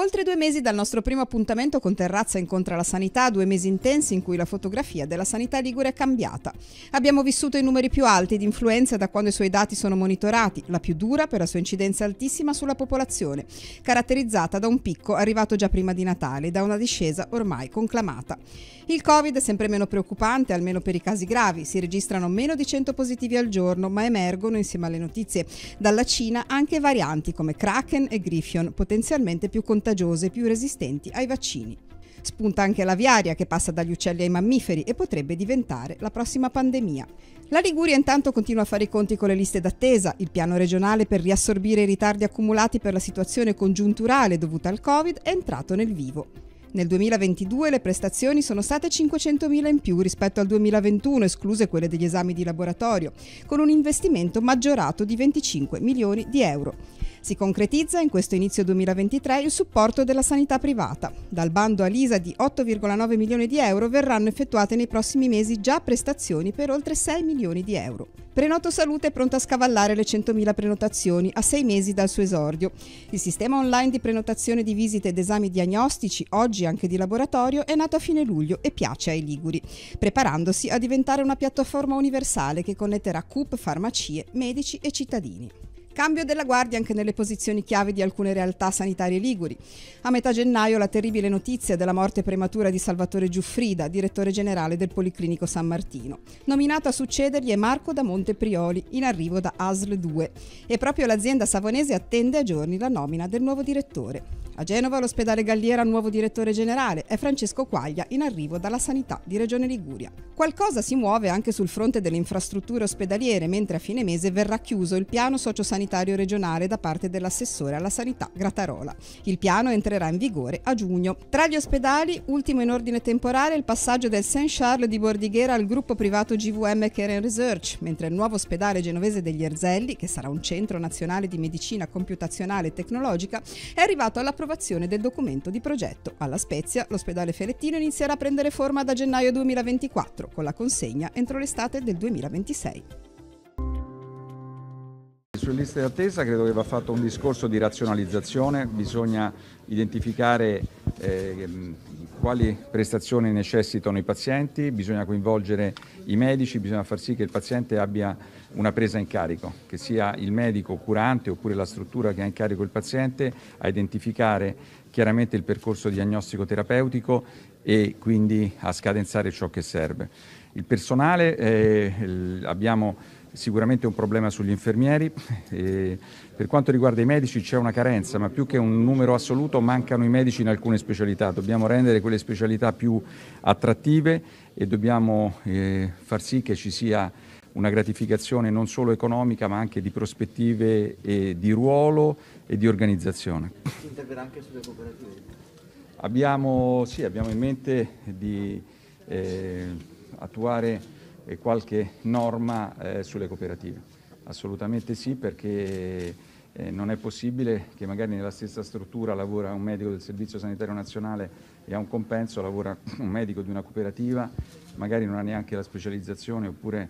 Oltre due mesi dal nostro primo appuntamento con Terrazza incontra la sanità, due mesi intensi in cui la fotografia della sanità ligure è cambiata. Abbiamo vissuto i numeri più alti di influenza da quando i suoi dati sono monitorati, la più dura per la sua incidenza altissima sulla popolazione, caratterizzata da un picco arrivato già prima di Natale e da una discesa ormai conclamata. Il Covid è sempre meno preoccupante, almeno per i casi gravi, si registrano meno di 100 positivi al giorno, ma emergono insieme alle notizie dalla Cina anche varianti come Kraken e Griffion, potenzialmente più contagiose contagiose più resistenti ai vaccini. Spunta anche la viaria che passa dagli uccelli ai mammiferi e potrebbe diventare la prossima pandemia. La Liguria intanto continua a fare i conti con le liste d'attesa, il piano regionale per riassorbire i ritardi accumulati per la situazione congiunturale dovuta al Covid è entrato nel vivo. Nel 2022 le prestazioni sono state 500.000 in più rispetto al 2021, escluse quelle degli esami di laboratorio, con un investimento maggiorato di 25 milioni di euro. Si concretizza in questo inizio 2023 il supporto della sanità privata. Dal bando Alisa di 8,9 milioni di euro verranno effettuate nei prossimi mesi già prestazioni per oltre 6 milioni di euro. Prenoto Salute è pronto a scavallare le 100.000 prenotazioni a sei mesi dal suo esordio. Il sistema online di prenotazione di visite ed esami diagnostici, oggi anche di laboratorio, è nato a fine luglio e piace ai liguri, preparandosi a diventare una piattaforma universale che connetterà CUP, farmacie, medici e cittadini. Cambio della guardia anche nelle posizioni chiave di alcune realtà sanitarie liguri. A metà gennaio la terribile notizia della morte prematura di Salvatore Giuffrida, direttore generale del Policlinico San Martino. Nominato a succedergli è Marco da Monte Prioli, in arrivo da ASL 2. E proprio l'azienda savonese attende a giorni la nomina del nuovo direttore. A Genova l'ospedale Galliera nuovo direttore generale è Francesco Quaglia in arrivo dalla sanità di Regione Liguria. Qualcosa si muove anche sul fronte delle infrastrutture ospedaliere mentre a fine mese verrà chiuso il piano sociosanitario regionale da parte dell'assessore alla sanità Gratarola. Il piano entrerà in vigore a giugno. Tra gli ospedali, ultimo in ordine temporale il passaggio del Saint-Charles di Bordighera al gruppo privato GVM Care and Research, mentre il nuovo ospedale genovese degli Erzelli, che sarà un centro nazionale di medicina computazionale e tecnologica, è arrivato all'approvazione approvazione del documento di progetto. Alla Spezia l'ospedale Ferrettino inizierà a prendere forma da gennaio 2024 con la consegna entro l'estate del 2026. Sulle liste d'attesa credo che va fatto un discorso di razionalizzazione, bisogna identificare eh, quali prestazioni necessitano i pazienti, bisogna coinvolgere i medici, bisogna far sì che il paziente abbia una presa in carico, che sia il medico curante oppure la struttura che ha in carico il paziente a identificare chiaramente il percorso diagnostico terapeutico e quindi a scadenzare ciò che serve. Il personale, eh, abbiamo sicuramente un problema sugli infermieri. E per quanto riguarda i medici c'è una carenza, ma più che un numero assoluto mancano i medici in alcune specialità. Dobbiamo rendere quelle specialità più attrattive e dobbiamo eh, far sì che ci sia una gratificazione non solo economica ma anche di prospettive di ruolo e di organizzazione. Si interverrà anche sulle cooperative? Abbiamo, sì, abbiamo in mente di eh, attuare e qualche norma eh, sulle cooperative. Assolutamente sì, perché eh, non è possibile che magari nella stessa struttura lavora un medico del Servizio Sanitario Nazionale e ha un compenso lavora un medico di una cooperativa, magari non ha neanche la specializzazione oppure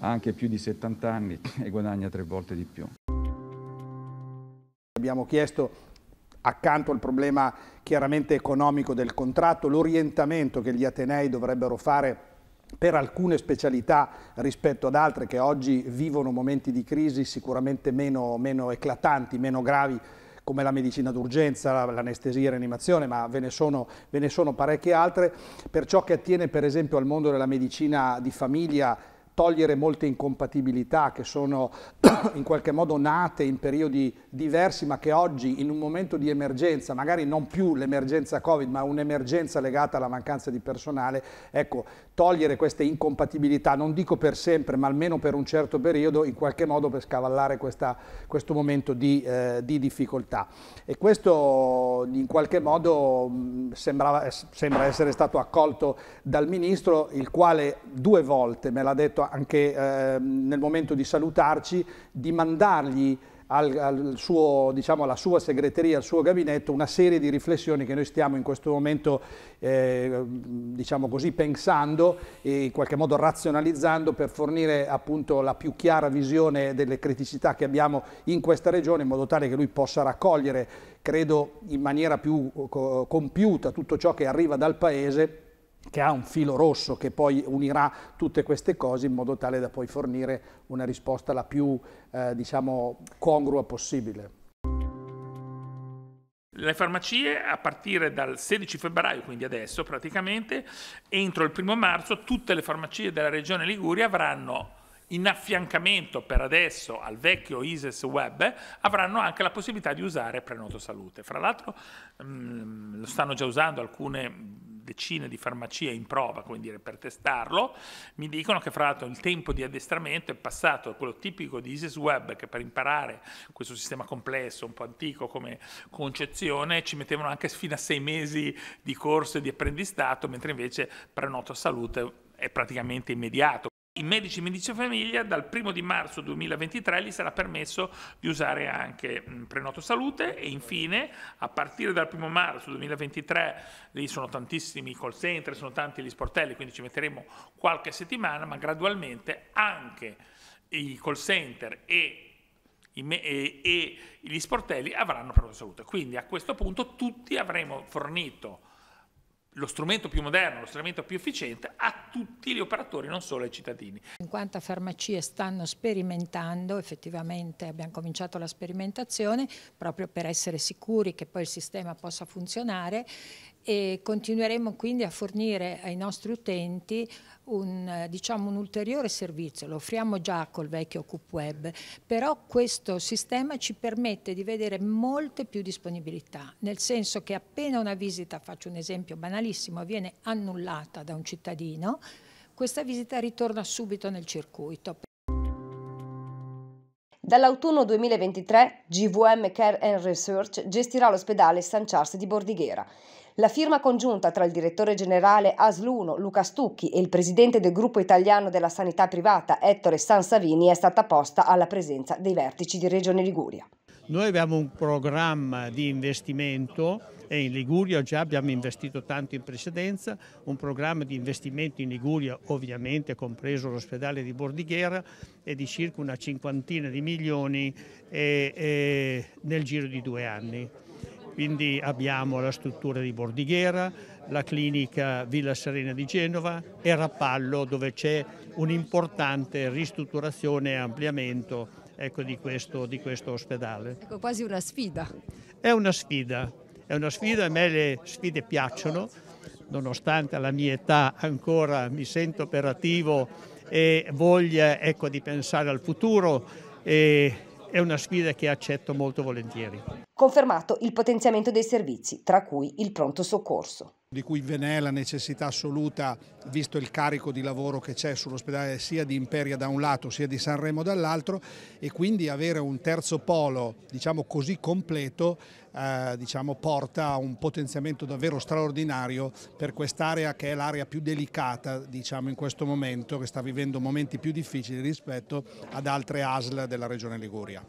ha anche più di 70 anni e guadagna tre volte di più. Abbiamo chiesto accanto al problema chiaramente economico del contratto, l'orientamento che gli Atenei dovrebbero fare per alcune specialità rispetto ad altre che oggi vivono momenti di crisi sicuramente meno, meno eclatanti, meno gravi come la medicina d'urgenza, l'anestesia e rianimazione, ma ve ne, sono, ve ne sono parecchie altre. Per ciò che attiene per esempio al mondo della medicina di famiglia, togliere molte incompatibilità che sono in qualche modo nate in periodi diversi ma che oggi in un momento di emergenza, magari non più l'emergenza Covid ma un'emergenza legata alla mancanza di personale, ecco, togliere queste incompatibilità, non dico per sempre ma almeno per un certo periodo in qualche modo per scavallare questa, questo momento di, eh, di, difficoltà. E questo in qualche modo mm, sembrava, sembra essere stato accolto dal Ministro il quale due volte me l'ha detto anche eh, nel momento di salutarci, di mandargli al, al suo, diciamo, alla sua segreteria, al suo gabinetto, una serie di riflessioni che noi stiamo in questo momento eh, diciamo così, pensando e in qualche modo razionalizzando per fornire appunto la più chiara visione delle criticità che abbiamo in questa regione in modo tale che lui possa raccogliere, credo in maniera più compiuta tutto ciò che arriva dal Paese che ha un filo rosso che poi unirà tutte queste cose in modo tale da poi fornire una risposta la più eh, diciamo, congrua possibile. Le farmacie a partire dal 16 febbraio, quindi adesso praticamente, entro il primo marzo tutte le farmacie della regione Liguria avranno in affiancamento per adesso al vecchio ISES web avranno anche la possibilità di usare Prenoto Salute. Fra l'altro mm, lo stanno già usando alcune decine di farmacie in prova, come dire, per testarlo, mi dicono che fra l'altro il tempo di addestramento è passato da quello tipico di ISIS Web, che per imparare questo sistema complesso, un po' antico come concezione, ci mettevano anche fino a sei mesi di corso e di apprendistato, mentre invece prenoto salute è praticamente immediato. I medici medicina famiglia dal 1 di marzo 2023 gli sarà permesso di usare anche prenoto salute e infine a partire dal 1 marzo 2023 lì sono tantissimi i call center, sono tanti gli sportelli, quindi ci metteremo qualche settimana, ma gradualmente anche i call center e e, gli sportelli avranno prenoto salute. Quindi a questo punto tutti avremo fornito lo strumento più moderno, lo strumento più efficiente a tutti gli operatori, non solo ai cittadini. 50 farmacie stanno sperimentando, effettivamente abbiamo cominciato la sperimentazione proprio per essere sicuri che poi il sistema possa funzionare e continueremo quindi a fornire ai nostri utenti un, diciamo, un ulteriore servizio, lo offriamo già col vecchio web, però questo sistema ci permette di vedere molte più disponibilità, nel senso che appena una visita, faccio un esempio banale, malissimo viene annullata da un cittadino, questa visita ritorna subito nel circuito. Dall'autunno 2023 GVM Care and Research gestirà l'ospedale San Charles di Bordighera. La firma congiunta tra il direttore generale Asluno Luca Stucchi e il presidente del gruppo italiano della sanità privata Ettore Sansavini è stata posta alla presenza dei vertici di Regione Liguria. Noi abbiamo un programma di investimento e in Liguria già abbiamo investito tanto in precedenza, un programma di investimento in Liguria ovviamente compreso l'ospedale di Bordighera è di circa una cinquantina di milioni e, e nel giro di due anni. Quindi abbiamo la struttura di Bordighera, la clinica Villa Serena di Genova e Rappallo dove c'è un'importante ristrutturazione e ampliamento ecco, di, questo, di, questo, ospedale. Ecco, quasi una sfida. È una sfida, è una sfida, a me le sfide piacciono, nonostante la mia età ancora mi sento operativo e voglia ecco, di pensare al futuro e è una sfida che accetto molto volentieri. Confermato il potenziamento dei servizi, tra cui il pronto soccorso di cui ve ne è la necessità assoluta, visto il carico di lavoro che c'è sull'ospedale sia di Imperia da un lato sia di Sanremo dall'altro e quindi avere un terzo polo, diciamo così completo, eh, diciamo, porta a un potenziamento davvero straordinario per quest'area che è l'area più delicata diciamo, in questo momento, che sta vivendo momenti più difficili rispetto ad altre ASL della regione Liguria.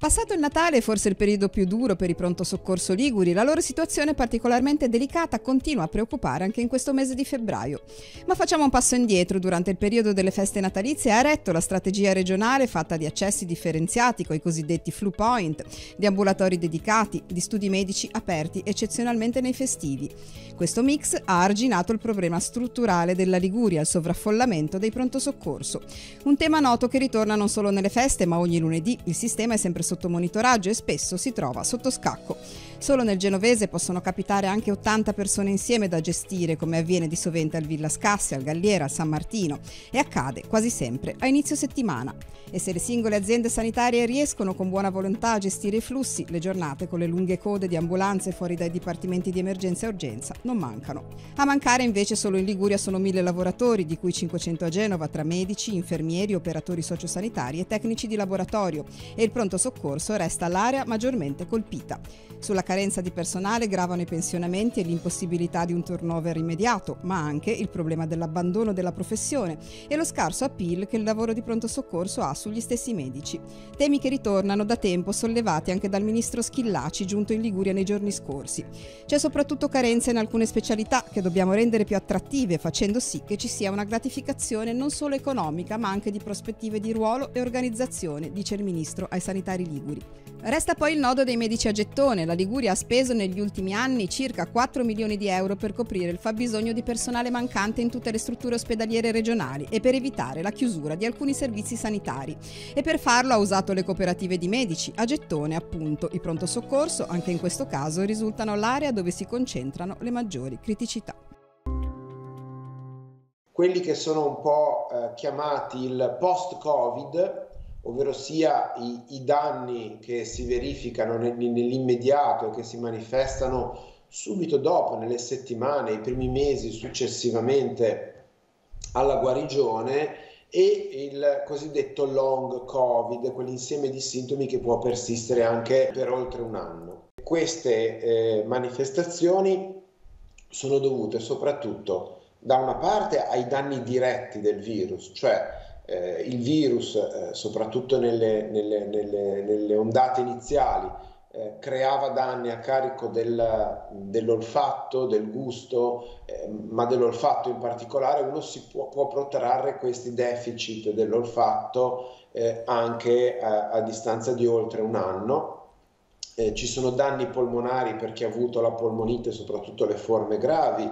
Passato il Natale, forse il periodo più duro per i pronto soccorso liguri, la loro situazione particolarmente delicata continua a preoccupare anche in questo mese di febbraio. Ma facciamo un passo indietro. Durante il periodo delle feste natalizie ha retto la strategia regionale fatta di accessi differenziati con i cosiddetti flu point, di ambulatori dedicati, di studi medici aperti eccezionalmente nei festivi. Questo mix ha arginato il problema strutturale della Liguria, il sovraffollamento dei pronto soccorso. Un tema noto che ritorna non solo nelle feste, ma ogni lunedì il sistema è sempre sotto monitoraggio e spesso si trova sotto scacco. Solo nel genovese possono capitare anche 80 persone insieme da gestire, come avviene di sovente al Villa Scassi, al Galliera, al San Martino e accade quasi sempre a inizio settimana. E se le singole aziende sanitarie riescono con buona volontà a gestire i flussi, le giornate con le lunghe code di ambulanze fuori dai dipartimenti di emergenza e urgenza non mancano. A mancare invece solo in Liguria sono mille lavoratori, di cui 500 a Genova tra medici, infermieri, operatori sociosanitari e tecnici di laboratorio e il pronto soccorso resta l'area maggiormente colpita. Sulla carenza di personale gravano i pensionamenti e l'impossibilità di un turnover immediato, ma anche il problema dell'abbandono della professione e lo scarso appeal che il lavoro di pronto soccorso ha sugli stessi medici. Temi che ritornano da tempo sollevati anche dal ministro Schillaci giunto in Liguria nei giorni scorsi. C'è soprattutto carenza in alcune specialità che dobbiamo rendere più attrattive facendo sì che ci sia una gratificazione non solo economica ma anche di prospettive di ruolo e organizzazione, dice il ministro ai sanitari liguri. Resta poi il nodo dei medici a gettone, la Liguria Liguria ha speso negli ultimi anni circa 4 milioni di euro per coprire il fabbisogno di personale mancante in tutte le strutture ospedaliere regionali e per evitare la chiusura di alcuni servizi sanitari. E per farlo ha usato le cooperative di medici, a gettone appunto. I pronto soccorso, anche in questo caso, risultano l'area dove si concentrano le maggiori criticità quelli che sono un po' eh, chiamati il post-Covid, ovvero sia i, i, danni che si verificano nel, nell'immediato, che si manifestano subito dopo, nelle settimane, i primi mesi successivamente alla guarigione e il cosiddetto long covid, quell'insieme di sintomi che può persistere anche per oltre un anno. Queste eh, manifestazioni sono dovute soprattutto da una parte ai danni diretti del virus, cioè eh, il virus, eh, soprattutto nelle, nelle, nelle, nelle ondate iniziali, eh, creava danni a carico del, dell'olfatto, del gusto, eh, ma dell'olfatto in particolare, uno si può, può protrarre questi deficit dell'olfatto eh, anche a, a, distanza di oltre un anno. Eh, ci sono danni polmonari per chi ha avuto la polmonite, soprattutto le forme gravi,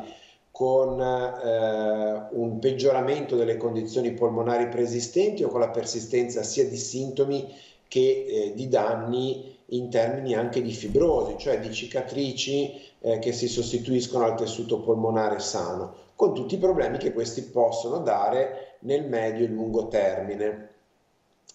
con eh, un peggioramento delle condizioni polmonari preesistenti o con la persistenza sia di sintomi che eh, di danni in termini anche di fibrosi, cioè di cicatrici eh, che si sostituiscono al tessuto polmonare sano, con tutti i problemi che questi possono dare nel medio e lungo termine.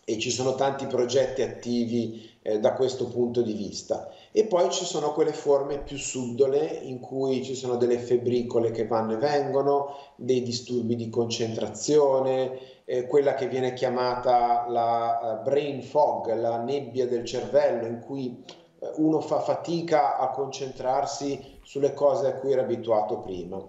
E ci sono tanti progetti attivi eh, da questo punto di vista. E poi ci sono quelle forme più subdole in cui ci sono delle febbricole che vanno e vengono, dei disturbi di concentrazione, eh, quella che viene chiamata la eh, brain fog, la nebbia del cervello, in cui eh, uno fa fatica a concentrarsi sulle cose a cui era abituato prima.